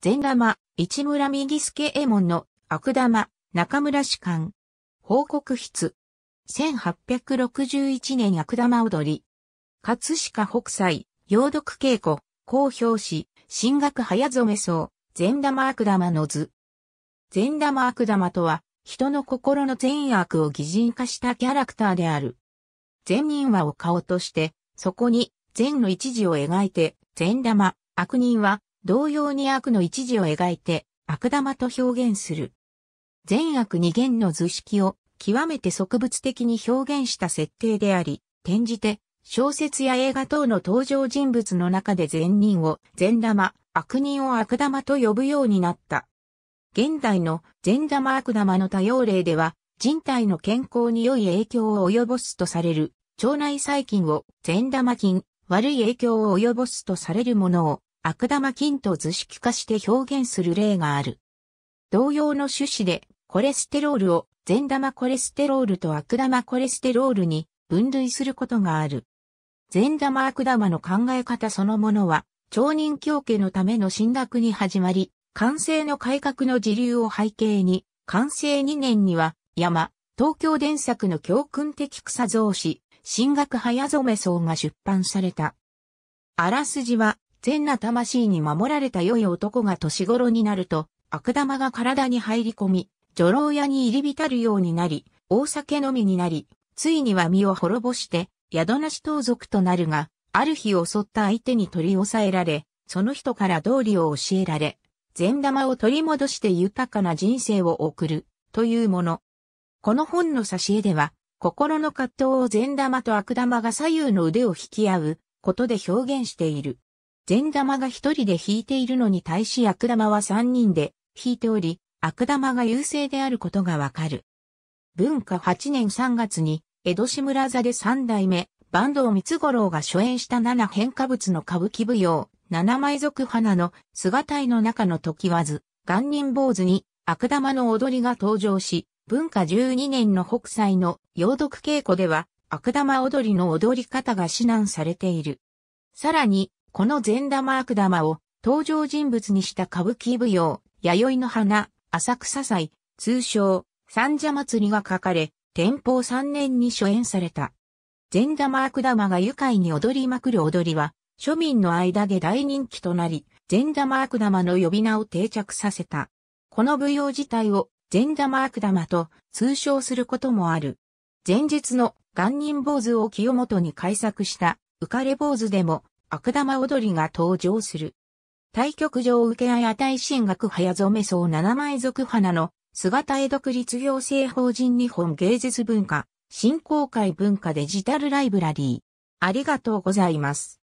善玉、市村右助右衛門の悪玉、中村士官。報告筆。1861年悪玉踊り。葛飾北斎、洋読稽古、公表し、進学早染めう善玉悪玉の図。善玉悪玉とは、人の心の善悪を擬人化したキャラクターである。善人はを顔として、そこに善の一時を描いて、善玉、悪人は同様に悪の一時を描いて悪玉と表現する。善悪二元の図式を極めて植物的に表現した設定であり、転じて小説や映画等の登場人物の中で善人を善玉、悪人を悪玉と呼ぶようになった。現代の善玉悪玉の多様例では、人体の健康に良い影響を及ぼすとされる、腸内細菌を善玉菌、悪い影響を及ぼすとされるものを悪玉菌と図式化して表現する例がある。同様の種子でコレステロールを善玉コレステロールと悪玉コレステロールに分類することがある。善玉悪玉の考え方そのものは、超人教家のための進学に始まり、完成の改革の自流を背景に、完成2年には、山、東京伝作の教訓的草造詞、進学早染草が出版された。あらすじは、善な魂に守られた良い男が年頃になると、悪玉が体に入り込み、女郎屋に入り浸るようになり、大酒飲みになり、ついには身を滅ぼして、宿なし盗賊となるが、ある日襲った相手に取り押さえられ、その人から道理を教えられ、善玉を取り戻して豊かな人生を送る、というもの。この本の挿絵では、心の葛藤を善玉と悪玉が左右の腕を引き合うことで表現している。善玉が一人で引いているのに対し悪玉は三人で引いており、悪玉が優勢であることがわかる。文化8年3月に、江戸志村座で三代目、坂東光五郎が初演した七変化物の歌舞伎舞踊、七枚族花の姿の中の時わず、元人坊主に悪玉の踊りが登場し、文化12年の北斎の洋読稽古では、悪玉踊りの踊り方が指南されている。さらに、この善玉悪玉を登場人物にした歌舞伎舞踊、弥生の花、浅草祭、通称、三社祭りが書かれ、天保三年に初演された。善玉悪玉が愉快に踊りまくる踊りは、庶民の間で大人気となり、善玉悪玉の呼び名を定着させた。この舞踊自体を善玉悪玉と通称することもある。前日の元人坊主を清元に改作した浮かれ坊主でも悪玉踊りが登場する。対局場受け合い値進学早染め層七枚族花の姿絵独立行政法人日本芸術文化振興会文化デジタルライブラリー。ありがとうございます。